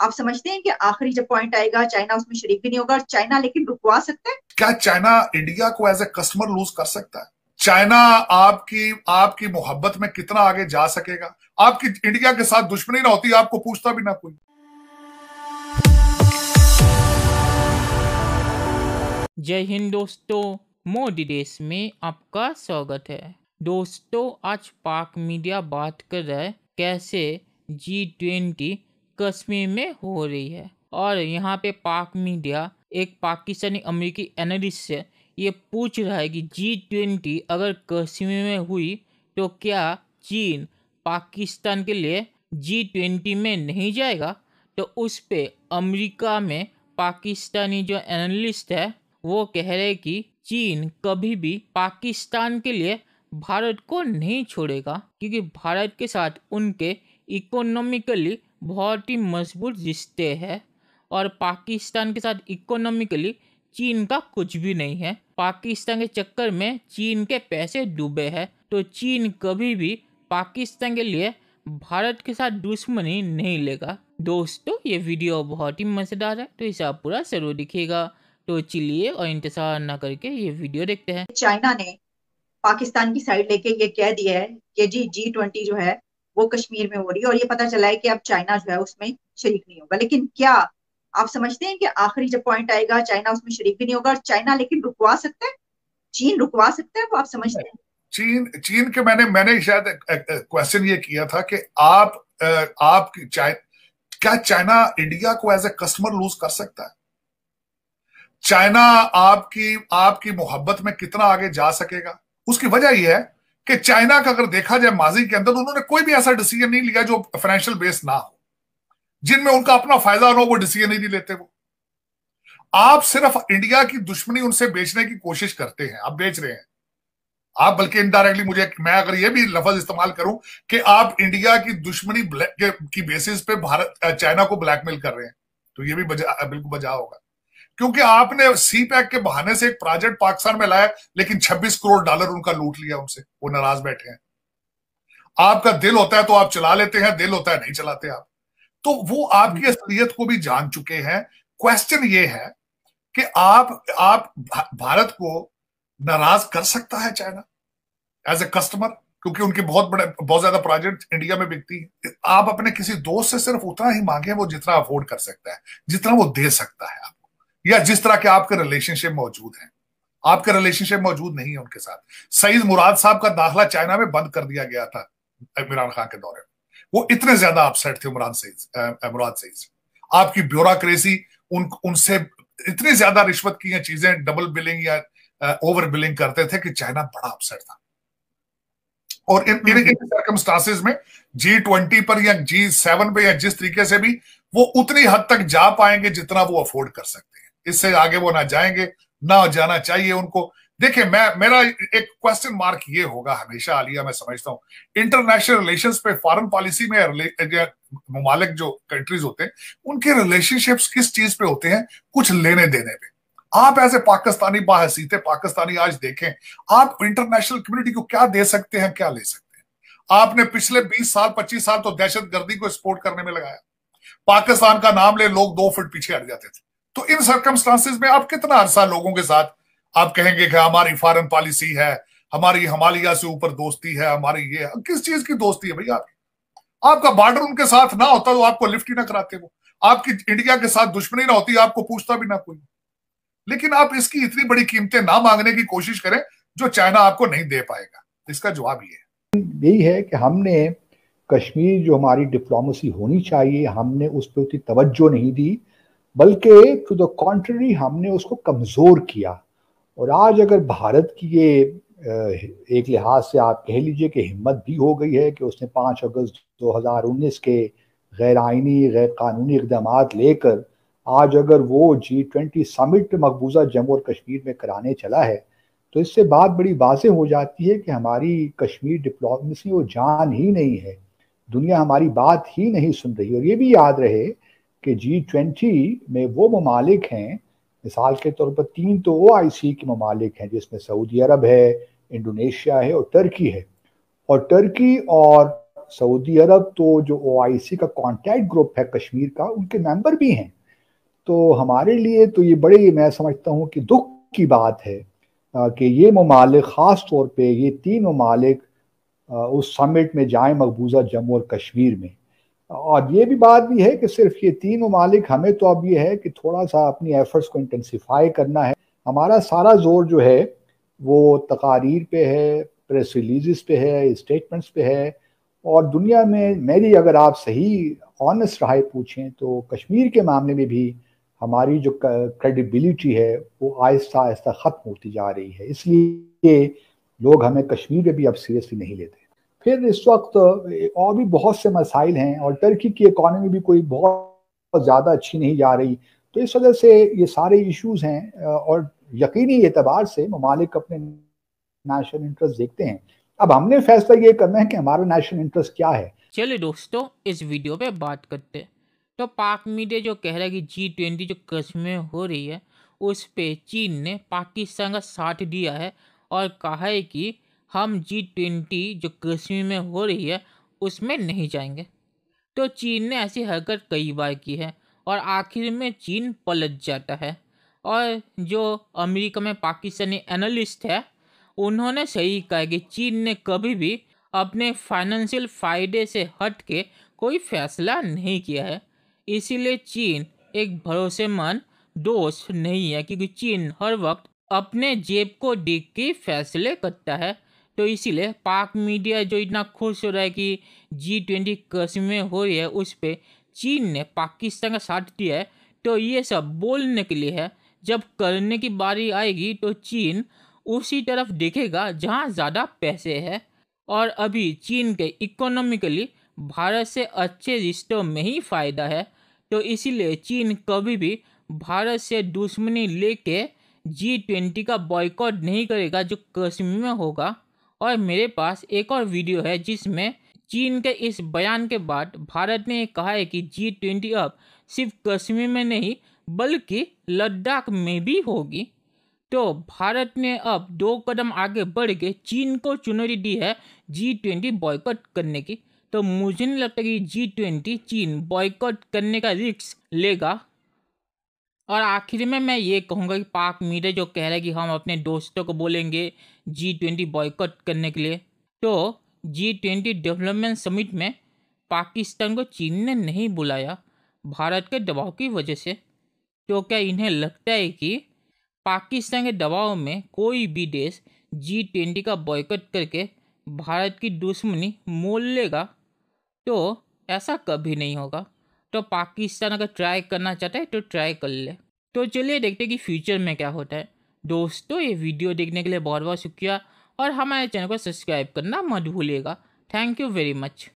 आप समझते हैं कि आखिरी जब पॉइंट आएगा चाइना उसमें शरीक भी नहीं होगा चाइना लेकिन रुकवा सकता है क्या चाइना इंडिया को एज ए कस्टमर लूज कर सकता है चाइना आपकी आपकी मोहब्बत में कितना आगे जा सकेगा आपकी इंडिया के साथ दुश्मनी ना होती आपको पूछता भी ना कोई जय हिंद दोस्तों मोदी देश में आपका स्वागत है दोस्तों आज पाक मीडिया बात कर रहा है कैसे जी ट्वेंटी कश्मीर में हो रही है और यहाँ पे पाक मीडिया एक पाकिस्तानी अमेरिकी एनालिस्ट से ये पूछ रहा है कि जी ट्वेंटी अगर कश्मीर में हुई तो क्या चीन पाकिस्तान के लिए जी ट्वेंटी में नहीं जाएगा तो उस पर अमरीका में पाकिस्तानी जो एनालिस्ट है वो कह रहे कि चीन कभी भी पाकिस्तान के लिए भारत को नहीं छोड़ेगा क्योंकि भारत के साथ उनके इकोनॉमिकली बहुत ही मजबूत रिश्ते हैं और पाकिस्तान के साथ इकोनॉमिकली चीन का कुछ भी नहीं है पाकिस्तान के चक्कर में चीन के पैसे डूबे हैं तो चीन कभी भी पाकिस्तान के लिए भारत के साथ दुश्मनी नहीं लेगा दोस्तों ये वीडियो बहुत ही मज़ेदार है तो इसे आप पूरा जरूर दिखेगा तो चलिए और इंतजार ना करके ये वीडियो देखते हैं चाइना ने पाकिस्तान की साइड लेके ये कह दिया है कि जी जी ट्वेंटी जो है वो कश्मीर में हो रही है और ये पता चला है कि अब चाइना जो है उसमें शरीक नहीं होगा लेकिन क्या आप समझते हैं कि आखिरी जब पॉइंट आएगा चाइना उसमें शरीक भी नहीं होगा और चाइना लेकिन रुकवा सकते हैं चीन रुकवा सकते हैं वो आप समझते हैं चीन चीन के मैंने मैंने शायद क्वेश्चन ये किया था कि आप आप चाइ, क्या चाइना इंडिया को एज ए कस्टमर लूज कर सकता है चाइना आपकी आपकी मोहब्बत में कितना आगे जा सकेगा उसकी वजह यह है कि चाइना का अगर देखा जाए माजी के अंदर तो उन्होंने कोई भी ऐसा डिसीजन नहीं लिया जो फाइनेंशियल बेस ना हो जिनमें उनका अपना फायदा ना हो वो डिसीजन ही नहीं लेते वो आप सिर्फ इंडिया की दुश्मनी उनसे बेचने की कोशिश करते हैं आप बेच रहे हैं आप बल्कि इनडायरेक्टली मुझे मैं अगर ये भी लफज इस्तेमाल करूं कि आप इंडिया की दुश्मनी की बेसिस पे भारत चाइना को ब्लैकमेल कर रहे हैं तो ये भी बजा बिल्कुल बजा होगा क्योंकि आपने सी पैक के बहाने से एक प्रोजेक्ट पाकिस्तान में लाया लेकिन 26 करोड़ डॉलर उनका लूट लिया उनसे वो नाराज बैठे हैं आपका दिल होता है तो आप चला लेते हैं दिल होता है नहीं चलाते आप तो वो आपकी हम्म। असलियत को भी जान चुके हैं क्वेश्चन ये है कि आप आप भारत को नाराज कर सकता है चाइना एज ए कस्टमर क्योंकि उनके बहुत बड़े बहुत ज्यादा प्रोजेक्ट इंडिया में बिकती है आप अपने किसी दोस्त से सिर्फ उतना ही मांगे वो जितना अफोर्ड कर सकता है जितना वो दे सकता है आप या जिस तरह के आपके रिलेशनशिप मौजूद है आपके रिलेशनशिप मौजूद नहीं है उनके साथ सईद मुराद साहब का दाखला चाइना में बंद कर दिया गया था इमरान खान के दौरे में वो इतने ज्यादा अपसेट थे इमरान सईद मुराद सईद आपकी ब्यूरोक्रेसी उन उनसे इतनी ज्यादा रिश्वत की चीजें डबल बिलिंग या ओवर बिलिंग करते थे कि चाइना बड़ा अपसेट था और इन इन सर्कमस्टांसिस में जी ट्वेंटी पर या जी सेवन पे या जिस तरीके से भी वो उतनी हद तक जा पाएंगे जितना वो अफोर्ड कर सकते हैं इससे आगे वो ना जाएंगे ना जाना चाहिए उनको देखिए मैं मेरा एक क्वेश्चन मार्क ये होगा हमेशा आलिया मैं समझता हूँ इंटरनेशनल रिलेशन पे फॉरन पॉलिसी में ममालिक जो कंट्रीज होते हैं उनके रिलेशनशिप किस चीज पे होते हैं कुछ लेने देने पे आप ऐसे पाकिस्तानी बाहसीते पाकिस्तानी आज देखें आप इंटरनेशनल कम्युनिटी को क्या दे सकते हैं क्या ले सकते हैं आपने पिछले 20 साल 25 साल तो दहशत गर्दी को सपोर्ट करने में लगाया पाकिस्तान का नाम ले लोग दो फुट पीछे हट जाते थे तो इन सर्कमस्टांसिस में आप कितना अरसा लोगों के साथ आप कहेंगे कि हमारी फॉरन पॉलिसी है हमारी हमालिया से ऊपर दोस्ती है हमारी ये है किस चीज की दोस्ती है भैया आपकी आपका बॉर्डर उनके साथ ना होता तो आपको लिफ्ट ही ना कराते वो आपकी इंडिया के साथ दुश्मनी ना होती आपको पूछता भी ना कोई लेकिन आप इसकी इतनी बड़ी कीमतें ना मांगने की कोशिश करें जो चाइना आपको नहीं दे पाएगा इसका जवाब ये यही है कि हमने कश्मीर जो हमारी डिप्लोमेसी होनी चाहिए हमने उस पर उतनी तवज्जो नहीं दी बल्कि टू द कॉन्ट्री हमने उसको कमज़ोर किया और आज अगर भारत की ये एक लिहाज से आप कह लीजिए कि हिम्मत भी हो गई है कि उसने पाँच अगस्त दो हज़ार उन्नीस के गैर आइनी गैर कानूनी इकदाम लेकर आज अगर वो जी ट्वेंटी समिट मकबूजा जम्मू और कश्मीर में कराने चला है तो इससे बात बड़ी वाजह हो जाती है कि हमारी कश्मीर डिप्लोमेसी वो जान ही नहीं है दुनिया हमारी बात ही नहीं सुन रही और ये भी याद रहे कि जी ट्वेंटी में वो ममालिक हैं मिसाल के तौर पर तीन तो ओ आई सी के ममालिक हैं जिसमें सऊदी अरब है इंडोनेशिया है और टर्की है और टर्की और सऊदी अरब तो जो ओ आई सी का कॉन्टैक्ट ग्रुप है कश्मीर का उनके मेंबर भी हैं तो हमारे लिए तो ये बड़े मैं समझता हूँ कि दुख की बात है कि ये ममालिक ख़ास तौर पर ये तीन ममालिक उस समिट में जाए मकबूजा जम्मू और कश्मीर में और ये भी बात भी है कि सिर्फ ये तीन ममालिक हमें तो अब ये है कि थोड़ा सा अपनी एफर्ट्स को इंटेंसीफाई करना है हमारा सारा जोर जो है वो तकारीर पे है प्रेस रिलीज़ पे है स्टेटमेंट्स पे है और दुनिया में मेरी अगर आप सही ऑनेस्ट राय पूछें तो कश्मीर के मामले में भी हमारी जो क्रेडिबिलिटी है वो आहिस्ता आहिस्ता ख़त्म होती जा रही है इसलिए लोग हमें कश्मीर में भी अब सीरियसली नहीं लेते फिर इस वक्त और भी बहुत से मसाइल हैं और टर्की की इकोनॉमी भी कोई बहुत ज़्यादा अच्छी नहीं जा रही तो इस वजह से ये सारे इश्यूज हैं और यकीनी एतबार से ममालिक अपने नेशनल इंटरेस्ट देखते हैं अब हमने फैसला ये करना है कि हमारा नेशनल इंटरेस्ट क्या है चलिए दोस्तों इस वीडियो पे बात करते तो पाक मीडिया जो कह रहा है कि जी ट्वेंटी जो कश्मीर में हो रही है उस पर चीन ने पाकिस्तान का साथ दिया है और कहा है कि हम जी ट्वेंटी जो कश्मीर में हो रही है उसमें नहीं जाएंगे तो चीन ने ऐसी हरकत कई बार की है और आखिर में चीन पलट जाता है और जो अमेरिका में पाकिस्तानी एनालिस्ट है उन्होंने सही कहा कि चीन ने कभी भी अपने फाइनेंशियल फ़ायदे से हट के कोई फैसला नहीं किया है इसीलिए चीन एक भरोसेमंद दोस्त नहीं है क्योंकि चीन हर वक्त अपने जेब को देख के फैसले करता है तो इसीलिए पाक मीडिया जो इतना खुश हो रहा है कि जी ट्वेंटी कश्मीर में हो रही है उस पर चीन ने पाकिस्तान का साथ दिया है तो ये सब बोलने के लिए है जब करने की बारी आएगी तो चीन उसी तरफ देखेगा जहाँ ज़्यादा पैसे है और अभी चीन के इकोनॉमिकली भारत से अच्छे रिश्तों में ही फ़ायदा है तो इसीलिए चीन कभी भी भारत से दुश्मनी लेके जी ट्वेंटी का बॉयकॉट नहीं करेगा जो कश्मीर में होगा और मेरे पास एक और वीडियो है जिसमें चीन के इस बयान के बाद भारत ने कहा है कि जी ट्वेंटी अब सिर्फ कश्मीर में नहीं बल्कि लद्दाख में भी होगी तो भारत ने अब दो कदम आगे बढ़ के चीन को चुनौती दी है जी ट्वेंटी बॉयकॉट करने की तो मुझे नहीं लगता कि जी ट्वेंटी चीन बॉयकॉट करने का रिक्स लेगा और आखिर में मैं ये कहूँगा कि पाक मीडिया जो कह रहा है कि हम अपने दोस्तों को बोलेंगे जी ट्वेंटी बॉयकॉट करने के लिए तो जी ट्वेंटी डेवलपमेंट समिट में पाकिस्तान को चीन ने नहीं बुलाया भारत के दबाव की वजह से तो क्या इन्हें लगता है कि पाकिस्तान के दबाव में कोई भी देश जी ट्वेंटी का बॉयकट करके भारत की दुश्मनी मोल लेगा तो ऐसा कभी नहीं होगा तो पाकिस्तान अगर ट्राई करना चाहता है तो ट्राई कर ले तो चलिए देखते हैं कि फ्यूचर में क्या होता है दोस्तों ये वीडियो देखने के लिए बहुत बहुत शुक्रिया और हमारे चैनल को सब्सक्राइब करना मत भूलिएगा थैंक यू वेरी मच